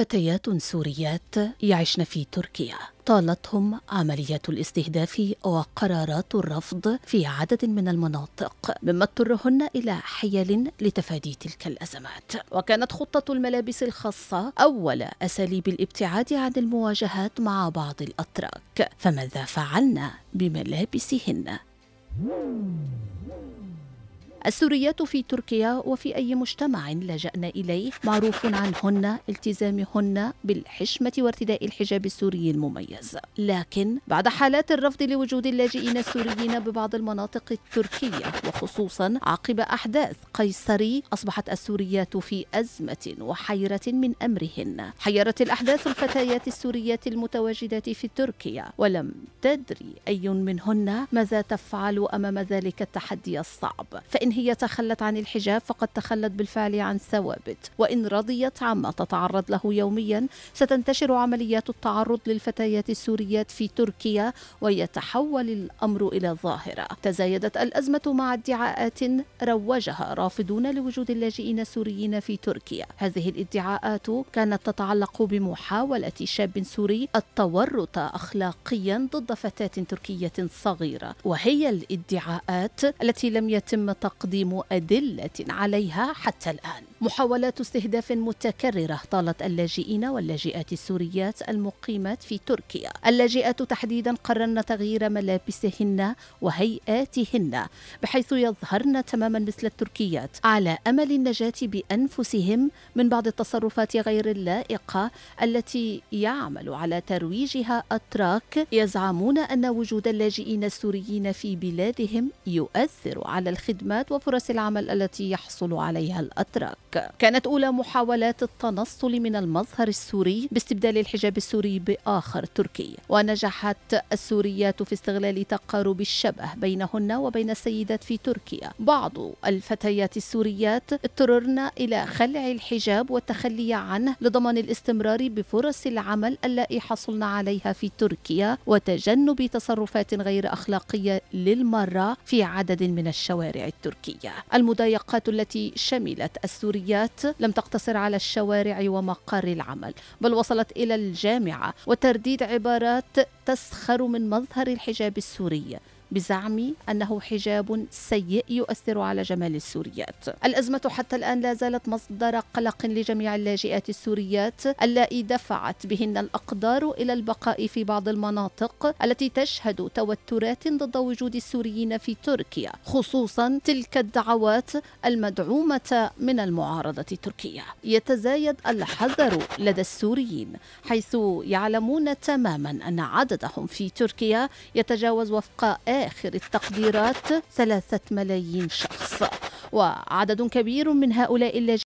فتيات سوريات يعشن في تركيا طالتهم عمليات الاستهداف وقرارات الرفض في عدد من المناطق مما اضطرهن الى حيل لتفادي تلك الازمات وكانت خطه الملابس الخاصه اول اساليب الابتعاد عن المواجهات مع بعض الاتراك فماذا فعلنا بملابسهن السوريات في تركيا وفي أي مجتمع لجأن إليه معروف عنهن التزامهن بالحشمة وارتداء الحجاب السوري المميز لكن بعد حالات الرفض لوجود اللاجئين السوريين ببعض المناطق التركية وخصوصا عقب أحداث قيصري أصبحت السوريات في أزمة وحيرة من أمرهن حيرت الأحداث الفتيات السوريات المتواجدات في تركيا ولم تدري أي منهن ماذا تفعل أمام ذلك التحدي الصعب فإن إن هي تخلت عن الحجاب فقد تخلت بالفعل عن ثوابت وإن رضيت عما تتعرض له يوميا ستنتشر عمليات التعرض للفتيات السوريات في تركيا ويتحول الأمر إلى ظاهرة تزايدت الأزمة مع ادعاءات روجها رافضون لوجود اللاجئين السوريين في تركيا هذه الادعاءات كانت تتعلق بمحاولة شاب سوري التورط أخلاقيا ضد فتاة تركية صغيرة وهي الادعاءات التي لم يتم تقديمها تقديم أدلة عليها حتى الآن محاولات استهداف متكررة طالت اللاجئين واللاجئات السوريات المقيمات في تركيا اللاجئات تحديدا قررن تغيير ملابسهن وهيئاتهن بحيث يظهرن تماما مثل التركيات على أمل النجاة بأنفسهم من بعض التصرفات غير اللائقة التي يعمل على ترويجها أتراك يزعمون أن وجود اللاجئين السوريين في بلادهم يؤثر على الخدمات وفرص العمل التي يحصل عليها الأتراك كانت أولى محاولات التنصل من المظهر السوري باستبدال الحجاب السوري بآخر تركي ونجحت السوريات في استغلال تقارب الشبه بينهن وبين السيدات في تركيا بعض الفتيات السوريات اضطررن إلى خلع الحجاب والتخلي عنه لضمان الاستمرار بفرص العمل التي حصلن عليها في تركيا وتجنب تصرفات غير أخلاقية للمرة في عدد من الشوارع التركية تركيا المضايقات التي شملت السوريات لم تقتصر على الشوارع ومقر العمل بل وصلت إلى الجامعة وترديد عبارات تسخر من مظهر الحجاب السوري بزعم أنه حجاب سيء يؤثر على جمال السوريات الأزمة حتى الآن لا زالت مصدر قلق لجميع اللاجئات السوريات اللائي دفعت بهن الأقدار إلى البقاء في بعض المناطق التي تشهد توترات ضد وجود السوريين في تركيا خصوصا تلك الدعوات المدعومة من المعارضة التركية يتزايد الحذر لدى السوريين حيث يعلمون تماما أن عددهم في تركيا يتجاوز وفق آخر التقديرات ثلاثة ملايين شخص وعدد كبير من هؤلاء اللاجئين